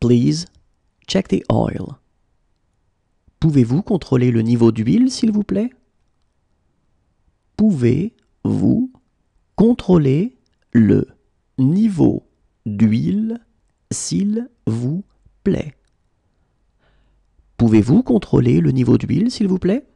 Please check the oil. Pouvez-vous contrôler le niveau d'huile, s'il vous plaît Pouvez-vous contrôler le niveau d'huile, s'il vous plaît Pouvez-vous contrôler le niveau d'huile, s'il vous plaît